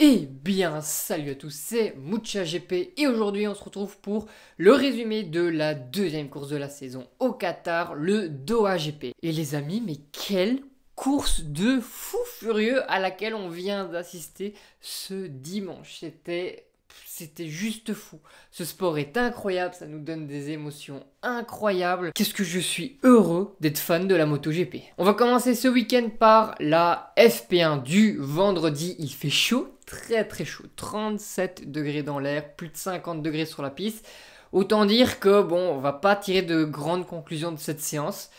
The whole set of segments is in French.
Eh bien, salut à tous, c'est Mucha GP et aujourd'hui on se retrouve pour le résumé de la deuxième course de la saison au Qatar, le Doha GP. Et les amis, mais quelle course de fou furieux à laquelle on vient d'assister ce dimanche. C'était c'était juste fou. Ce sport est incroyable, ça nous donne des émotions incroyables. Qu'est-ce que je suis heureux d'être fan de la MotoGP. On va commencer ce week-end par la FP1 du vendredi. Il fait chaud, très très chaud. 37 degrés dans l'air, plus de 50 degrés sur la piste. Autant dire que bon, on va pas tirer de grandes conclusions de cette séance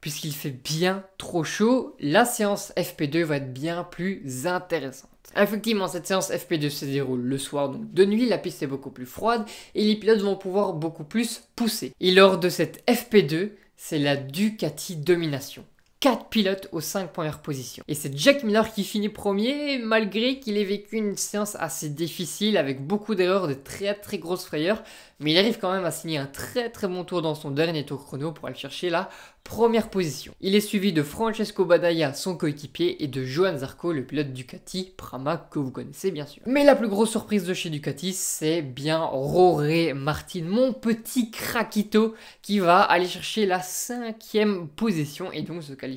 puisqu'il fait bien trop chaud. La séance FP2 va être bien plus intéressante. Effectivement, cette séance FP2 se déroule le soir, donc de nuit, la piste est beaucoup plus froide et les pilotes vont pouvoir beaucoup plus pousser. Et lors de cette FP2, c'est la Ducati Domination. 4 pilotes aux 5 premières positions. Et c'est Jack Miller qui finit premier, malgré qu'il ait vécu une séance assez difficile avec beaucoup d'erreurs, de très très grosses frayeurs, mais il arrive quand même à signer un très très bon tour dans son dernier tour chrono pour aller chercher la première position. Il est suivi de Francesco Bagnaia, son coéquipier, et de Johan Zarco, le pilote Ducati, Prama que vous connaissez bien sûr. Mais la plus grosse surprise de chez Ducati, c'est bien Roré Martin, mon petit craquito, qui va aller chercher la cinquième position et donc se qualifier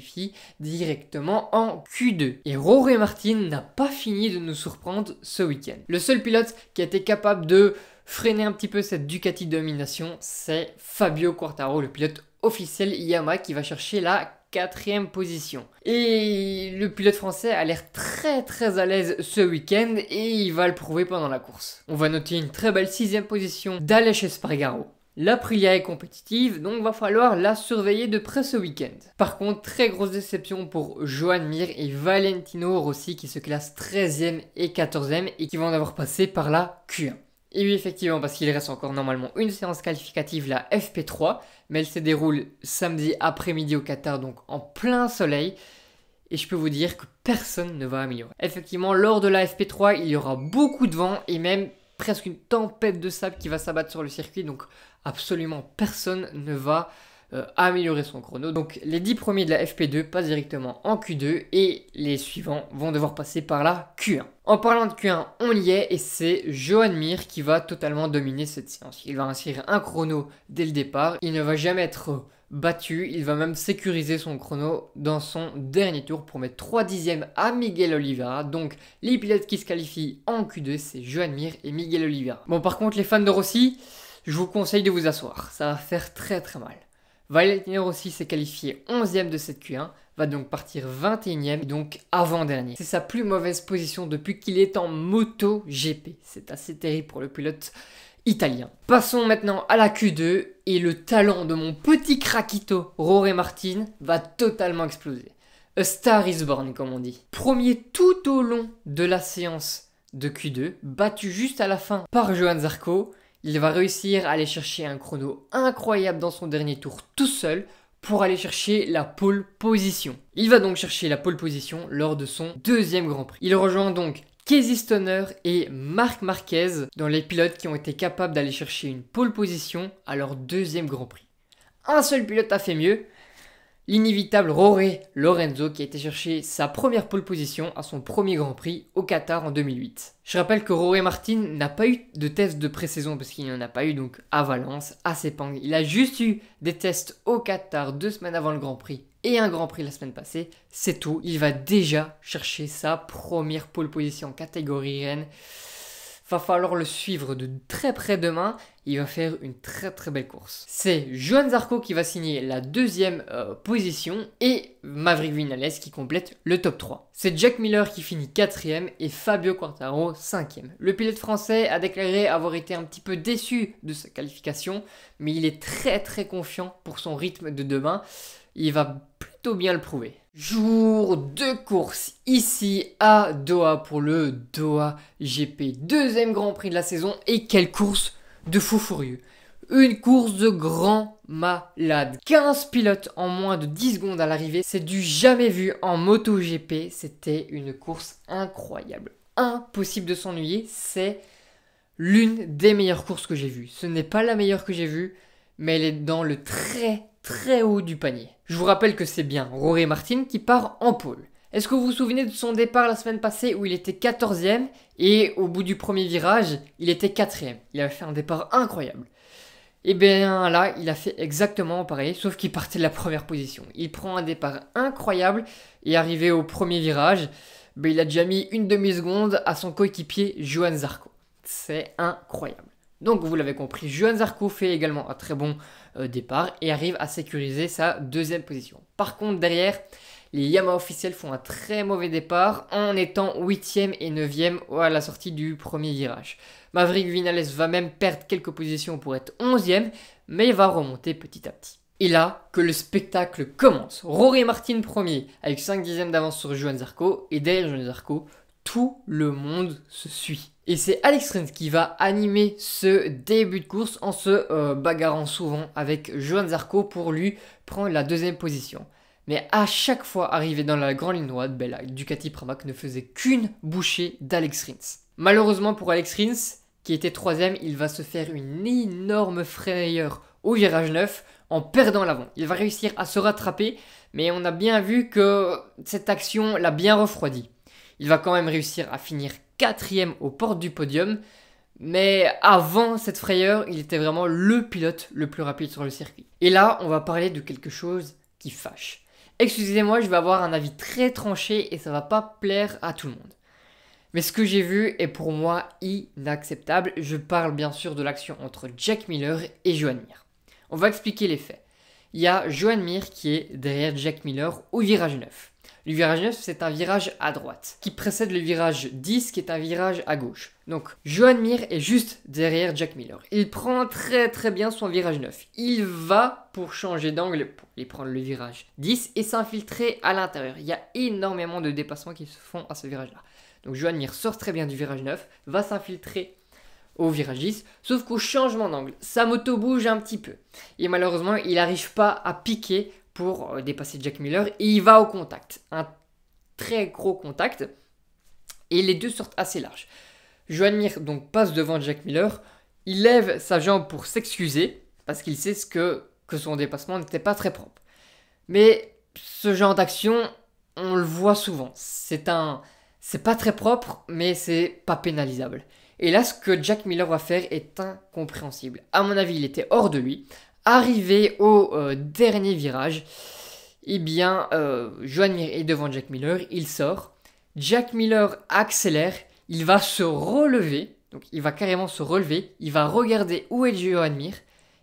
directement en Q2. Et Rory Martin n'a pas fini de nous surprendre ce week-end. Le seul pilote qui a été capable de freiner un petit peu cette Ducati domination, c'est Fabio Quartaro, le pilote officiel Yamaha qui va chercher la quatrième position. Et le pilote français a l'air très très à l'aise ce week-end et il va le prouver pendant la course. On va noter une très belle sixième position d'Alech Espargaro. La prière est compétitive, donc va falloir la surveiller de près ce week-end. Par contre, très grosse déception pour Joan Mir et Valentino Rossi qui se classent 13e et 14e et qui vont en avoir passé par la Q1. Et oui, effectivement, parce qu'il reste encore normalement une séance qualificative, la FP3, mais elle se déroule samedi après-midi au Qatar, donc en plein soleil. Et je peux vous dire que personne ne va améliorer. Effectivement, lors de la FP3, il y aura beaucoup de vent et même presque une tempête de sable qui va s'abattre sur le circuit. Donc absolument personne ne va euh, améliorer son chrono. Donc les 10 premiers de la FP2 passent directement en Q2 et les suivants vont devoir passer par la Q1. En parlant de Q1, on y est et c'est Johan Mir qui va totalement dominer cette séance. Il va inscrire un chrono dès le départ, il ne va jamais être battu, il va même sécuriser son chrono dans son dernier tour pour mettre 3 dixièmes à Miguel Oliveira. Donc les pilotes qui se qualifient en Q2, c'est Johan Mir et Miguel Oliveira. Bon par contre les fans de Rossi, je vous conseille de vous asseoir, ça va faire très très mal. Valentino Rossi s'est qualifié 11e de cette Q1, va donc partir 21e, donc avant-dernier. C'est sa plus mauvaise position depuis qu'il est en moto GP. C'est assez terrible pour le pilote italien. Passons maintenant à la Q2 et le talent de mon petit craquito Rory Martin va totalement exploser. A star is born comme on dit. Premier tout au long de la séance de Q2, battu juste à la fin par Johan Zarco, il va réussir à aller chercher un chrono incroyable dans son dernier tour tout seul pour aller chercher la pole position. Il va donc chercher la pole position lors de son deuxième Grand Prix. Il rejoint donc Casey Stoner et Marc Marquez dans les pilotes qui ont été capables d'aller chercher une pole position à leur deuxième Grand Prix. Un seul pilote a fait mieux, L'inévitable Roré Lorenzo qui a été chercher sa première pole position à son premier Grand Prix au Qatar en 2008. Je rappelle que Roré Martin n'a pas eu de test de pré-saison parce qu'il n'y en a pas eu donc à Valence, à Sepang. Il a juste eu des tests au Qatar deux semaines avant le Grand Prix et un Grand Prix la semaine passée. C'est tout, il va déjà chercher sa première pole position en catégorie Rennes va falloir le suivre de très près demain. Il va faire une très très belle course. C'est Johan Zarco qui va signer la deuxième euh, position et Maverick Vinales qui complète le top 3. C'est Jack Miller qui finit quatrième et Fabio Quartaro cinquième. Le pilote français a déclaré avoir été un petit peu déçu de sa qualification, mais il est très très confiant pour son rythme de demain. Il va plutôt bien le prouver. Jour de course ici à Doha pour le Doha GP, deuxième Grand Prix de la saison et quelle course de fou furieux. Une course de grand malade. 15 pilotes en moins de 10 secondes à l'arrivée, c'est du jamais vu en MotoGP, c'était une course incroyable. Impossible de s'ennuyer, c'est l'une des meilleures courses que j'ai vues. Ce n'est pas la meilleure que j'ai vue, mais elle est dans le très très haut du panier. Je vous rappelle que c'est bien Rory Martin qui part en pôle. Est-ce que vous vous souvenez de son départ la semaine passée où il était 14ème et au bout du premier virage, il était 4ème Il a fait un départ incroyable. Et eh bien là, il a fait exactement pareil, sauf qu'il partait de la première position. Il prend un départ incroyable et arrivé au premier virage, ben, il a déjà mis une demi-seconde à son coéquipier Johan Zarco. C'est incroyable. Donc vous l'avez compris, Johan Zarco fait également un très bon euh, départ et arrive à sécuriser sa deuxième position. Par contre derrière, les Yamaha officiels font un très mauvais départ en étant 8e et 9e à la sortie du premier virage. Maverick Vinales va même perdre quelques positions pour être 11e, mais il va remonter petit à petit. Et là, que le spectacle commence. Rory Martin premier avec 5 dixièmes d'avance sur Juan Zarco, et derrière Juan Zarco, tout le monde se suit. Et c'est Alex Rins qui va animer ce début de course en se euh, bagarrant souvent avec Johan Zarco pour lui prendre la deuxième position. Mais à chaque fois arrivé dans la grande ligne droite, ben, Ducati Pramac ne faisait qu'une bouchée d'Alex Rins. Malheureusement pour Alex Rins, qui était troisième, il va se faire une énorme frayeur au virage 9 en perdant l'avant. Il va réussir à se rattraper, mais on a bien vu que cette action l'a bien refroidi. Il va quand même réussir à finir quatrième aux portes du podium. Mais avant cette frayeur, il était vraiment le pilote le plus rapide sur le circuit. Et là, on va parler de quelque chose qui fâche. Excusez-moi, je vais avoir un avis très tranché et ça va pas plaire à tout le monde. Mais ce que j'ai vu est pour moi inacceptable. Je parle bien sûr de l'action entre Jack Miller et Joan Mir. On va expliquer les faits. Il y a Joan Mir qui est derrière Jack Miller au virage 9. Le virage 9, c'est un virage à droite, qui précède le virage 10, qui est un virage à gauche. Donc, Johan Mir est juste derrière Jack Miller. Il prend très très bien son virage 9. Il va pour changer d'angle, pour prendre le virage 10 et s'infiltrer à l'intérieur. Il y a énormément de dépassements qui se font à ce virage-là. Donc, Johan Mir sort très bien du virage 9, va s'infiltrer au virage 10, sauf qu'au changement d'angle, sa moto bouge un petit peu. Et malheureusement, il n'arrive pas à piquer pour euh, dépasser Jack Miller. Et il va au contact. Un très gros contact. Et les deux sortent assez larges. Joan Mir donc passe devant Jack Miller. Il lève sa jambe pour s'excuser parce qu'il sait ce que, que son dépassement n'était pas très propre. Mais ce genre d'action, on le voit souvent. C'est un c'est pas très propre, mais c'est pas pénalisable. Et là, ce que Jack Miller va faire est incompréhensible. À mon avis, il était hors de lui. Arrivé au euh, dernier virage, eh bien, euh, Joan est devant Jack Miller, il sort. Jack Miller accélère, il va se relever, donc il va carrément se relever, il va regarder où est Joan Mir,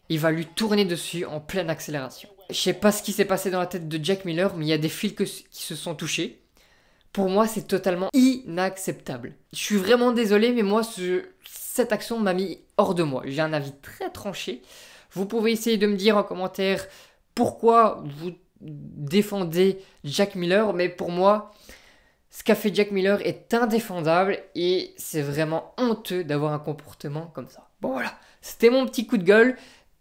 il va lui tourner dessus en pleine accélération. Je sais pas ce qui s'est passé dans la tête de Jack Miller, mais il y a des fils qui se sont touchés. Pour moi, c'est totalement inacceptable. Je suis vraiment désolé, mais moi, cette action m'a mis hors de moi. J'ai un avis très tranché. Vous pouvez essayer de me dire en commentaire pourquoi vous défendez Jack Miller, mais pour moi, ce qu'a fait Jack Miller est indéfendable et c'est vraiment honteux d'avoir un comportement comme ça. Bon voilà, c'était mon petit coup de gueule.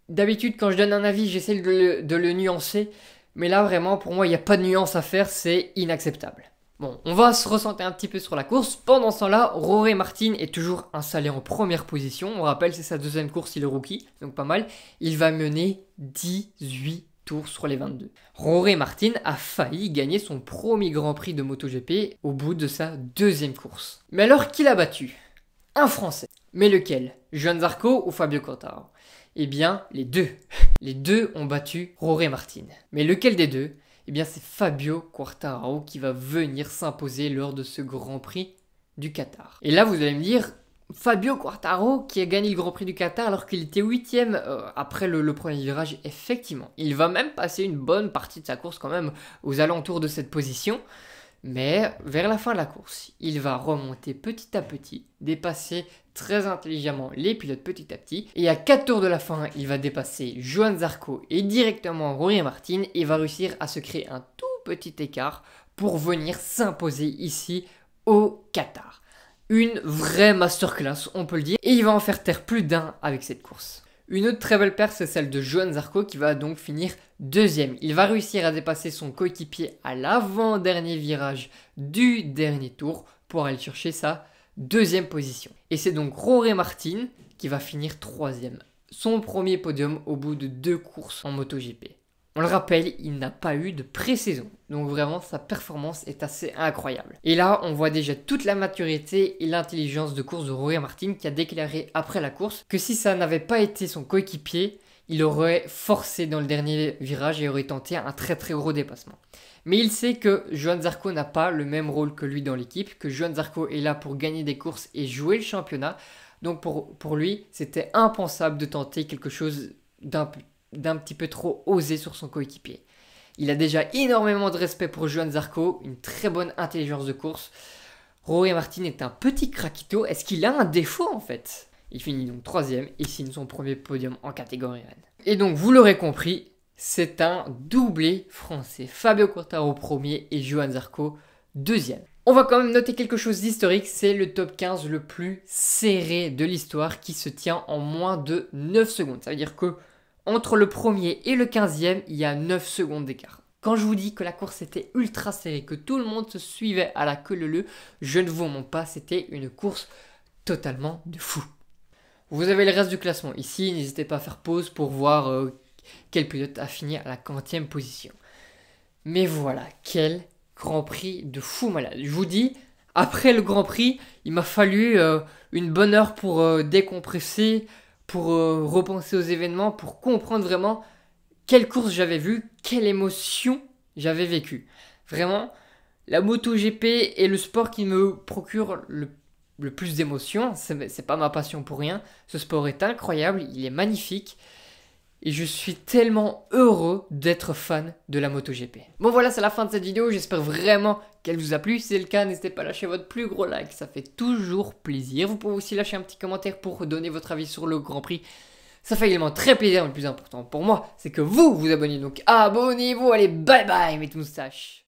D'habitude, quand je donne un avis, j'essaie de, de, le nuancer, mais là vraiment, pour moi, il n'y a pas de nuance à faire, c'est inacceptable. Bon, on va se ressentir un petit peu sur la course. Pendant ce temps-là, Roré Martin est toujours installé en première position. On rappelle, c'est sa deuxième course, il est rookie, donc pas mal. Il va mener 18 tours sur les 22. Roré Martin a failli gagner son premier Grand Prix de MotoGP au bout de sa deuxième course. Mais alors, qui l'a battu Un Français. Mais lequel Juan Zarco ou Fabio Quartararo Eh bien, les deux. Les deux ont battu Roré Martin. Mais lequel des deux et eh bien c'est Fabio Quartararo qui va venir s'imposer lors de ce Grand Prix du Qatar. Et là, vous allez me dire, Fabio Quartaro qui a gagné le Grand Prix du Qatar alors qu'il était 8 euh, après le, premier virage, effectivement. Il va même passer une bonne partie de sa course quand même aux alentours de cette position. Mais vers la fin de la course, il va remonter petit à petit, dépasser très intelligemment les pilotes petit à petit. Et à 4 tours de la fin, il va dépasser Joan Zarco et directement Rory Martin et va réussir à se créer un tout petit écart pour venir s'imposer ici au Qatar. Une vraie masterclass, on peut le dire, et il va en faire taire plus d'un avec cette course. Une autre très belle paire, c'est celle de Johan Zarco qui va donc finir deuxième. Il va réussir à dépasser son coéquipier à l'avant-dernier virage du dernier tour pour aller chercher sa deuxième position. Et c'est donc Rory Martin qui va finir troisième. Son premier podium au bout de deux courses en MotoGP. On le rappelle, il n'a pas eu de pré-saison, donc vraiment sa performance est assez incroyable. Et là, on voit déjà toute la maturité et l'intelligence de course de Rory Martin qui a déclaré après la course que si ça n'avait pas été son coéquipier, il aurait forcé dans le dernier virage et aurait tenté un très très gros dépassement. Mais il sait que Johan Zarco n'a pas le même rôle que lui dans l'équipe, que Johan Zarco est là pour gagner des courses et jouer le championnat, donc pour, pour lui, c'était impensable de tenter quelque chose d'un d'un petit peu trop osé sur son coéquipier. Il a déjà énormément de respect pour Johan Zarco, une très bonne intelligence de course. Rory Martin est un petit craquito. Est-ce qu'il a un défaut en fait Il finit donc troisième et signe son premier podium en catégorie rennes. Et donc vous l'aurez compris, c'est un doublé français. Fabio Quartaro premier et Johan Zarco deuxième. On va quand même noter quelque chose d'historique, c'est le top 15 le plus serré de l'histoire qui se tient en moins de 9 secondes. Ça veut dire que entre le premier et le 15e, il y a 9 secondes d'écart. Quand je vous dis que la course était ultra serrée, que tout le monde se suivait à la queue leu je ne vous mens pas, c'était une course totalement de fou. Vous avez le reste du classement ici, n'hésitez pas à faire pause pour voir euh, quel pilote a fini à la 40ème position. Mais voilà, quel Grand Prix de fou malade. Je vous dis, après le Grand Prix, il m'a fallu euh, une bonne heure pour euh, décompresser, pour euh, repenser aux événements, pour comprendre vraiment quelle course j'avais vue, quelle émotion j'avais vécue. Vraiment, la MotoGP est le sport qui me procure le, plus d'émotions. C'est pas ma passion pour rien. Ce sport est incroyable, il est magnifique et je suis tellement heureux d'être fan de la MotoGP. Bon voilà, c'est la fin de cette vidéo, j'espère vraiment qu'elle vous a plu. Si c'est le cas, n'hésitez pas à lâcher votre plus gros like, ça fait toujours plaisir. Vous pouvez aussi lâcher un petit commentaire pour donner votre avis sur le Grand Prix. Ça fait également très plaisir, mais le plus important pour moi, c'est que vous vous abonnez. Donc abonnez-vous, allez, bye bye mes moustaches